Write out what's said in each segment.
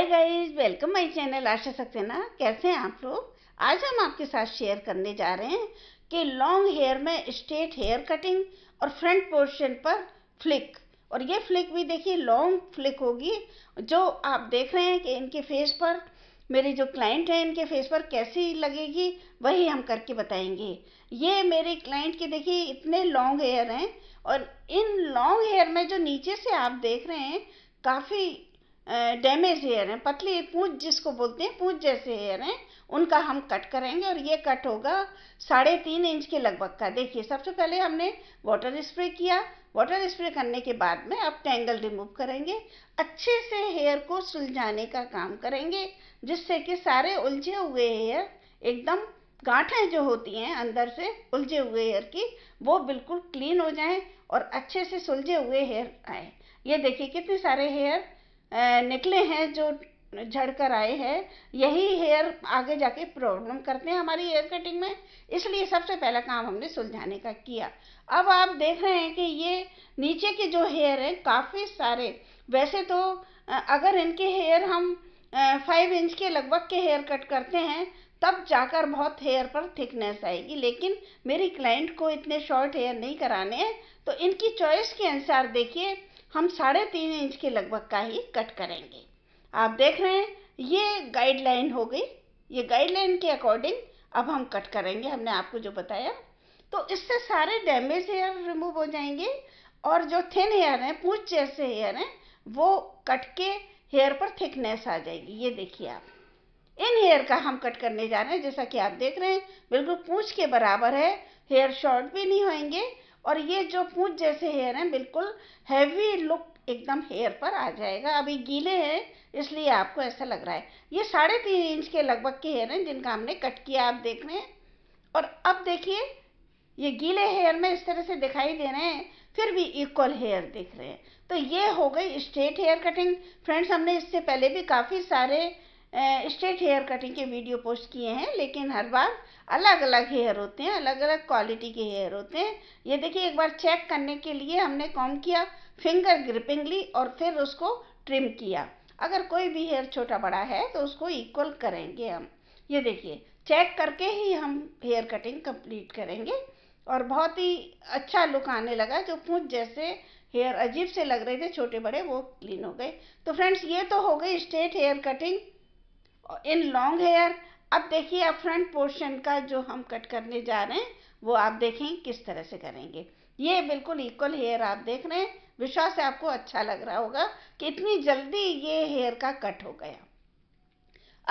hi guys welcome my channel Asha Saxena कैसे हैं आप लोग आज हम आपके साथ शेयर करने जा रहे हैं कि लॉन्ग हेयर में स्ट्रेट हेयर कटिंग और फ्रंट पोर्शन पर फ्लिक और ये फ्लिक भी देखिए लॉन्ग फ्लिक होगी जो आप देख रहे हैं कि इनके फेस पर मेरे जो क्लाइंट हैं इनके फेस पर कैसी लगेगी वही हम करके बताएंगे ये मेरे क्लाइंट के देखिए इतने लॉन्ग हेयर हैं और इन लॉन्ग हेयर में जो नीचे से आप देख रहे हैं काफ़ी डैमेज हेयर हैं पतली पूंछ जिसको बोलते हैं पूंछ जैसे हेयर हैं उनका हम कट करेंगे और ये कट होगा साढ़े तीन इंच के लगभग का देखिए सबसे पहले हमने वाटर स्प्रे किया वाटर स्प्रे करने के बाद में आप टैंगल रिमूव करेंगे अच्छे से हेयर को सुलझाने का काम करेंगे जिससे कि सारे उलझे हुए हेयर एकदम गांठें जो होती हैं अंदर से उलझे हुए हेयर की वो बिल्कुल क्लीन हो जाएं और अच्छे से सुलझे हुए हेयर आए ये देखिए कितने सारे हेयर निकले हैं जो झड़ कर आए हैं यही हेयर आगे जाके प्रॉब्लम करते हैं हमारी हेयर कटिंग में इसलिए सबसे पहला काम हमने सुलझाने का किया अब आप देख रहे हैं कि ये नीचे के जो हेयर हैं काफ़ी सारे वैसे तो अगर इनके हेयर हम फाइव इंच के लगभग के हेयर कट करते हैं तब जाकर बहुत हेयर पर थिकनेस आएगी लेकिन मेरी क्लाइंट को इतने शॉर्ट हेयर नहीं कराने हैं तो इनकी चॉइस के अनुसार देखिए हम साढ़े तीन इंच के लगभग का ही कट करेंगे आप देख रहे हैं ये गाइडलाइन हो गई ये गाइडलाइन के अकॉर्डिंग अब हम कट करेंगे हमने आपको जो बताया तो इससे सारे डैमेज हेयर रिमूव हो जाएंगे और जो थिन हेयर हैं पूछ जैसे हेयर हैं वो कट के हेयर पर थिकनेस आ जाएगी ये देखिए आप इन हेयर का हम कट करने जा रहे हैं जैसा कि आप देख रहे हैं बिल्कुल पूछ के बराबर है हेयर शॉर्ट भी नहीं होंगे और ये जो पूछ जैसे हेयर हैं बिल्कुल हैवी लुक एकदम हेयर पर आ जाएगा अभी गीले हैं इसलिए आपको ऐसा लग रहा है ये साढ़े तीन इंच के लगभग के हेयर हैं जिनका हमने कट किया आप देख रहे हैं और अब देखिए ये गीले हेयर में इस तरह से दिखाई दे रहे हैं फिर भी इक्वल हेयर दिख रहे हैं तो ये हो गई स्ट्रेट हेयर कटिंग फ्रेंड्स हमने इससे पहले भी काफ़ी सारे स्ट्रेट हेयर कटिंग के वीडियो पोस्ट किए हैं लेकिन हर बार अलग अलग हेयर होते हैं अलग अलग क्वालिटी के हेयर होते हैं ये देखिए एक बार चेक करने के लिए हमने कॉम किया फिंगर ग्रिपिंग ली और फिर उसको ट्रिम किया अगर कोई भी हेयर छोटा बड़ा है तो उसको इक्वल करेंगे हम ये देखिए चेक करके ही हम हेयर कटिंग कंप्लीट करेंगे और बहुत ही अच्छा लुक आने लगा जो पूछ जैसे हेयर अजीब से लग रहे थे छोटे बड़े वो क्लीन हो गए तो फ्रेंड्स ये तो हो गई straight hair cutting in long hair अब देखिए अब फ्रंट पोर्शन का जो हम कट करने जा रहे हैं वो आप देखें किस तरह से करेंगे ये बिल्कुल इक्वल हेयर आप देख रहे हैं विश्वास है आपको अच्छा लग रहा होगा कि इतनी जल्दी ये हेयर का कट हो गया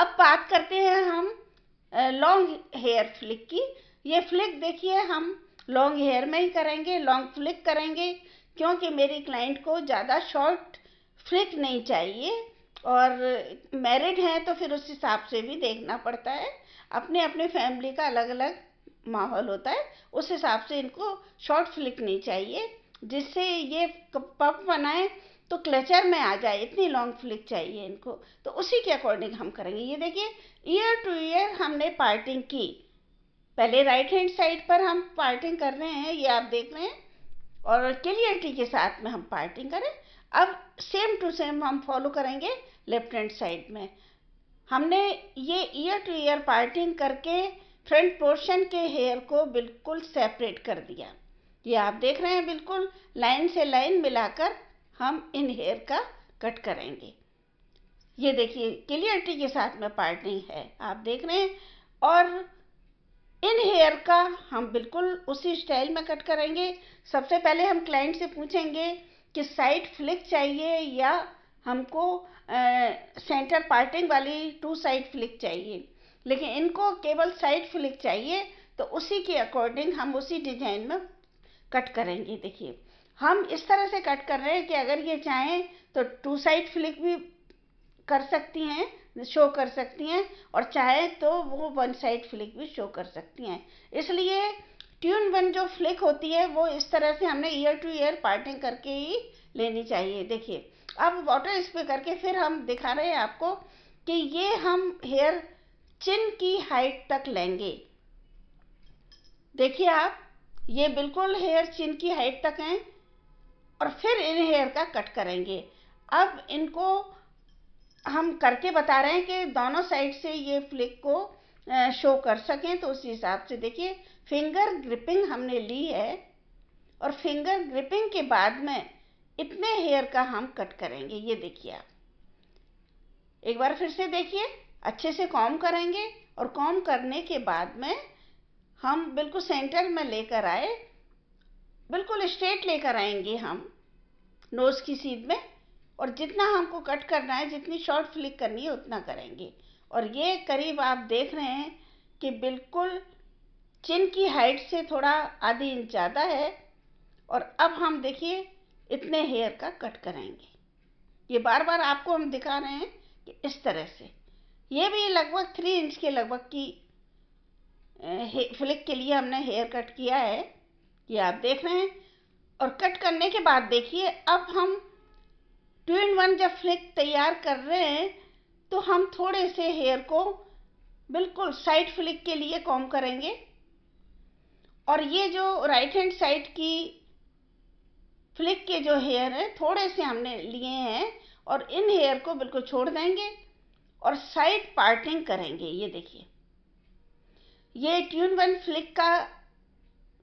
अब बात करते हैं हम लॉन्ग हेयर फ्लिक की ये फ्लिक देखिए हम लॉन्ग हेयर में ही करेंगे लॉन्ग फ्लिक करेंगे क्योंकि मेरी क्लाइंट को ज़्यादा शॉर्ट फ्लिक नहीं चाहिए और मैरिड हैं तो फिर उस हिसाब से भी देखना पड़ता है अपने अपने फैमिली का अलग अलग माहौल होता है उस हिसाब से इनको शॉर्ट फ्लिकनी चाहिए जिससे ये पप बनाए तो क्लचर में आ जाए इतनी लॉन्ग फ्लिक चाहिए इनको तो उसी के अकॉर्डिंग हम करेंगे ये देखिए ईयर टू ईयर हमने पार्टिंग की पहले राइट हैंड साइड पर हम पार्टिंग कर रहे हैं ये आप देख रहे हैं और क्लियरिटी के साथ में हम पार्टिंग करें अब सेम टू सेम हम फॉलो करेंगे लेफ्ट हैंड साइड में हमने ये ईयर टू ईयर पार्टिंग करके फ्रंट पोर्शन के हेयर को बिल्कुल सेपरेट कर दिया ये आप देख रहे हैं बिल्कुल लाइन से लाइन मिलाकर हम इन हेयर का कट करेंगे ये देखिए क्लियरिटी के साथ में पार्टिंग है आप देख रहे हैं और इन हेयर का हम बिल्कुल उसी स्टाइल में कट करेंगे सबसे पहले हम क्लाइंट से पूछेंगे कि साइड फ्लिक चाहिए या हमको सेंटर पार्टिंग वाली टू साइड फ्लिक चाहिए लेकिन इनको केवल साइड फ्लिक चाहिए तो उसी के अकॉर्डिंग हम उसी डिजाइन में कट करेंगे देखिए हम इस तरह से कट कर रहे हैं कि अगर ये चाहें तो टू साइड फ्लिक भी कर सकती हैं शो कर सकती हैं और चाहे तो वो वन साइड फ्लिक भी शो कर सकती हैं इसलिए ट्यून वन जो फ्लिक होती है वो इस तरह से हमने ईयर टू ईयर पार्टिंग करके ही लेनी चाहिए देखिए अब वाटर स्प्रे करके फिर हम दिखा रहे हैं आपको कि ये हम हेयर चिन की हाइट तक लेंगे देखिए आप ये बिल्कुल हेयर चिन की हाइट तक हैं और फिर इन हेयर का कट करेंगे अब इनको हम करके बता रहे हैं कि दोनों साइड से ये फ्लिक को शो कर सकें तो उसी हिसाब से देखिए फिंगर ग्रिपिंग हमने ली है और फिंगर ग्रिपिंग के बाद में इतने हेयर का हम कट करेंगे ये देखिए आप एक बार फिर से देखिए अच्छे से कॉम करेंगे और कॉम करने के बाद में हम बिल्कुल सेंटर में लेकर आए बिल्कुल स्ट्रेट लेकर आएंगे हम नोज़ की सीध में और जितना हमको कट करना है जितनी शॉर्ट फ्लिक करनी है उतना करेंगे और ये करीब आप देख रहे हैं कि बिल्कुल चिन की हाइट से थोड़ा आधी इंच ज़्यादा है और अब हम देखिए इतने हेयर का कट करेंगे ये बार बार आपको हम दिखा रहे हैं कि इस तरह से ये भी लगभग थ्री इंच के लगभग की फ्लिक के लिए हमने हेयर कट किया है ये आप देख रहे हैं और कट करने के बाद देखिए अब हम टू इन वन जब फ्लिक तैयार कर रहे हैं तो हम थोड़े से हेयर को बिल्कुल साइड फ्लिक के लिए कॉम करेंगे और ये जो राइट हैंड साइड की फ्लिक के जो हेयर हैं थोड़े से हमने लिए हैं और इन हेयर को बिल्कुल छोड़ देंगे और साइड पार्टिंग करेंगे ये देखिए ये ट्यून वन फ्लिक का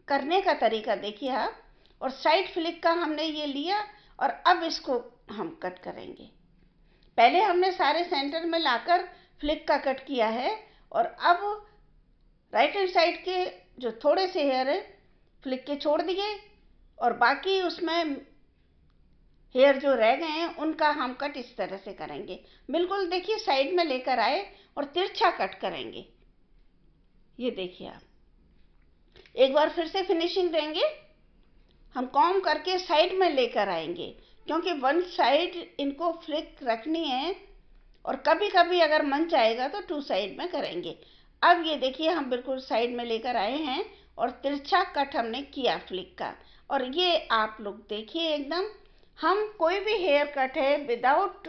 करने का तरीका देखिए आप और साइड फ्लिक का हमने ये लिया और अब इसको हम कट करेंगे पहले हमने सारे सेंटर में लाकर फ्लिक का कट किया है और अब राइट हैंड साइड के जो थोड़े से हेयर है फ्लिक के छोड़ दिए और बाकी उसमें हेयर जो रह गए हैं उनका हम कट इस तरह से करेंगे बिल्कुल देखिए साइड में लेकर आए और तिरछा कट करेंगे ये देखिए आप एक बार फिर से फिनिशिंग देंगे हम कॉम करके साइड में लेकर आएंगे क्योंकि वन साइड इनको फ्लिक रखनी है और कभी कभी अगर मन चाहेगा तो टू साइड में करेंगे अब ये देखिए हम बिल्कुल साइड में लेकर आए हैं और तिरछा कट हमने किया फ्लिक का और ये आप लोग देखिए एकदम हम कोई भी हेयर कट है विदाउट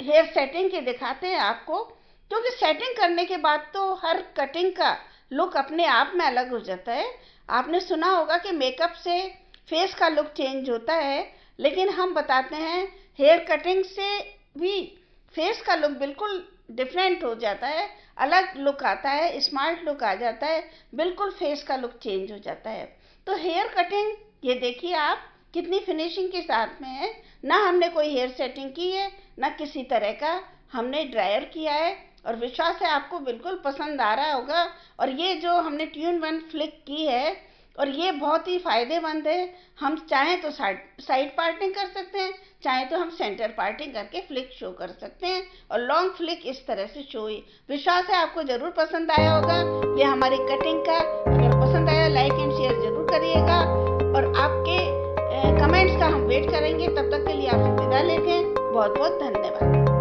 हेयर सेटिंग के दिखाते हैं आपको क्योंकि सेटिंग करने के बाद तो हर कटिंग का लुक अपने आप में अलग हो जाता है आपने सुना होगा कि मेकअप से फेस का लुक चेंज होता है लेकिन हम बताते हैं हेयर कटिंग से भी फेस का लुक बिल्कुल डिफरेंट हो जाता है अलग लुक आता है स्मार्ट लुक आ जाता है बिल्कुल फेस का लुक चेंज हो जाता है तो हेयर कटिंग ये देखिए आप कितनी फिनिशिंग के साथ में है ना हमने कोई हेयर सेटिंग की है ना किसी तरह का हमने ड्रायर किया है और विश्वास है आपको बिल्कुल पसंद आ रहा होगा और ये जो हमने ट्यून वन फ्लिक की है और ये बहुत ही फ़ायदेमंद है हम चाहें तो साइड साइड पार्टिंग कर सकते हैं चाहें तो हम सेंटर पार्टिंग करके फ्लिक शो कर सकते हैं और लॉन्ग फ्लिक इस तरह से शो हुई विश्वास है आपको ज़रूर पसंद आया होगा ये हमारी कटिंग का अगर पसंद आया लाइक एंड शेयर ज़रूर करिएगा और आपके कमेंट्स का हम वेट करेंगे तब तक के लिए आपसे विदा हैं बहुत बहुत धन्यवाद